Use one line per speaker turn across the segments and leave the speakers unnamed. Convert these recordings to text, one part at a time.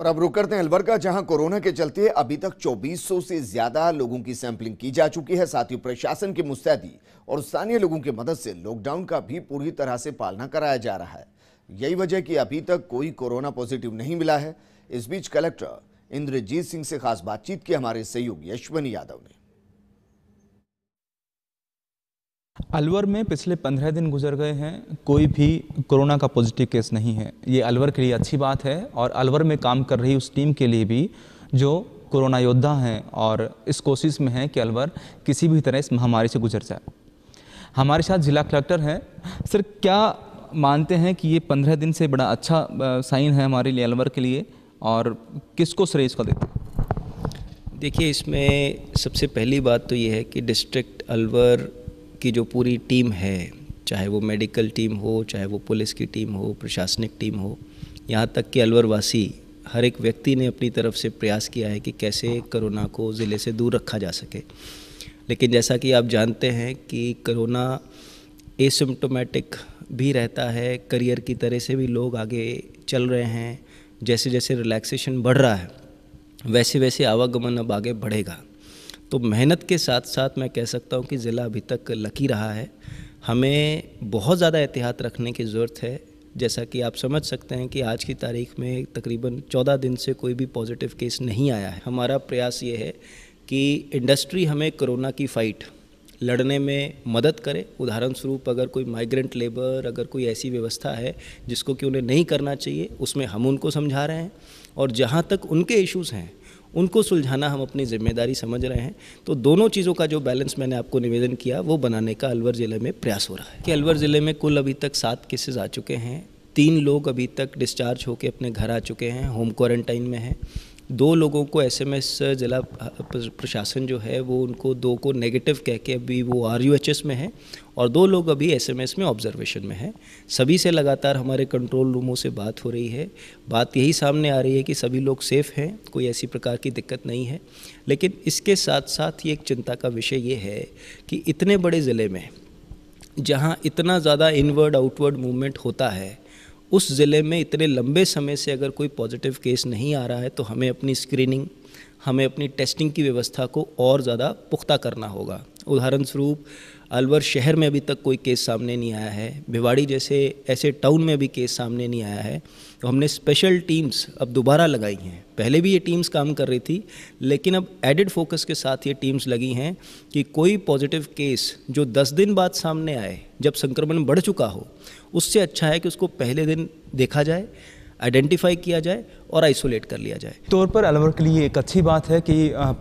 और अब रुक करते हैं अलवर जहां कोरोना के चलते अभी तक 2400 से ज्यादा लोगों की सैंपलिंग की जा चुकी है साथ ही प्रशासन की मुस्तैदी और स्थानीय लोगों की मदद से लॉकडाउन का भी पूरी तरह से पालना कराया जा रहा है यही वजह कि अभी तक कोई कोरोना पॉजिटिव नहीं मिला है इस बीच कलेक्टर इंद्रजीत सिंह से खास बातचीत की हमारे सहयोगी अश्वनी यादव ने अलवर में पिछले पंद्रह दिन गुजर गए हैं कोई भी कोरोना का पॉजिटिव केस नहीं है ये अलवर के लिए अच्छी बात है और अलवर में काम कर रही उस टीम के लिए भी जो कोरोना योद्धा हैं और इस कोशिश में हैं कि अलवर किसी भी तरह इस महामारी से गुजर जाए हमारे साथ ज़िला कलेक्टर हैं सर क्या मानते हैं कि ये पंद्रह दिन से बड़ा अच्छा साइन है हमारे लिए अलवर के लिए और किसको श्रेय इसका देते हैं देखिए इसमें सबसे पहली बात
तो ये है कि डिस्ट्रिक्ट अलवर की जो पूरी टीम है चाहे वो मेडिकल टीम हो चाहे वो पुलिस की टीम हो प्रशासनिक टीम हो यहाँ तक कि अलवरवासी हर एक व्यक्ति ने अपनी तरफ से प्रयास किया है कि कैसे कोरोना को ज़िले से दूर रखा जा सके लेकिन जैसा कि आप जानते हैं कि कोरोना एसिम्टोमेटिक भी रहता है करियर की तरह से भी लोग आगे चल रहे हैं जैसे जैसे रिलैक्सेशन बढ़ रहा है वैसे वैसे आवागमन अब आगे बढ़ेगा तो मेहनत के साथ साथ मैं कह सकता हूँ कि ज़िला अभी तक लकी रहा है हमें बहुत ज़्यादा एहतियात रखने की ज़रूरत है जैसा कि आप समझ सकते हैं कि आज की तारीख में तकरीबन 14 दिन से कोई भी पॉजिटिव केस नहीं आया है हमारा प्रयास ये है कि इंडस्ट्री हमें कोरोना की फ़ाइट लड़ने में मदद करे उदाहरण स्वरूप अगर कोई माइग्रेंट लेबर अगर कोई ऐसी व्यवस्था है जिसको कि उन्हें नहीं करना चाहिए उसमें हम उनको समझा रहे हैं और जहाँ तक उनके इश्यूज़ हैं उनको सुलझाना हम अपनी जिम्मेदारी समझ रहे हैं तो दोनों चीज़ों का जो बैलेंस मैंने आपको निवेदन किया वो बनाने का अलवर ज़िले में प्रयास हो रहा है कि अलवर ज़िले में कुल अभी तक सात केसेज आ चुके हैं तीन लोग अभी तक डिस्चार्ज होकर अपने घर आ चुके हैं होम क्वारंटाइन में हैं दो लोगों को एसएमएस जिला प्रशासन जो है वो उनको दो को नेगेटिव कह के अभी वो आर में है और दो लोग अभी एसएमएस में ऑब्जर्वेशन में हैं सभी से लगातार हमारे कंट्रोल रूमों से बात हो रही है बात यही सामने आ रही है कि सभी लोग सेफ़ हैं कोई ऐसी प्रकार की दिक्कत नहीं है लेकिन इसके साथ साथ ये एक चिंता का विषय ये है कि इतने बड़े ज़िले में जहाँ इतना ज़्यादा इनवर्ड आउटवर्ड मूवमेंट होता है उस ज़िले में इतने लंबे समय से अगर कोई पॉजिटिव केस नहीं आ रहा है तो हमें अपनी स्क्रीनिंग हमें अपनी टेस्टिंग की व्यवस्था को और ज़्यादा पुख्ता करना होगा उदाहरण स्वरूप अलवर शहर में अभी तक कोई केस सामने नहीं आया है भिवाड़ी जैसे ऐसे टाउन में भी केस सामने नहीं आया है तो हमने स्पेशल टीम्स अब दोबारा लगाई हैं पहले भी ये टीम्स काम कर रही थी लेकिन अब एडिड फोकस के साथ ये टीम्स लगी हैं कि कोई पॉजिटिव केस जो 10 दिन बाद सामने आए जब संक्रमण बढ़ चुका हो उससे अच्छा है कि उसको पहले दिन देखा जाए आइडेंटिफाई किया जाए और आइसोलेट कर लिया जाए
तौर पर अलवर के लिए एक अच्छी बात है कि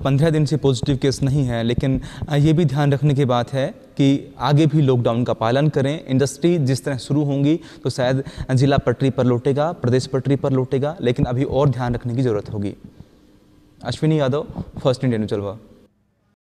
पंद्रह दिन से पॉजिटिव केस नहीं है लेकिन ये भी ध्यान रखने की बात है कि आगे भी लॉकडाउन का पालन करें इंडस्ट्री जिस तरह शुरू होंगी तो शायद जिला पटरी पर लौटेगा प्रदेश पटरी पर लौटेगा लेकिन अभी और ध्यान रखने की ज़रूरत होगी अश्विनी यादव फर्स्ट इंडियन चलवा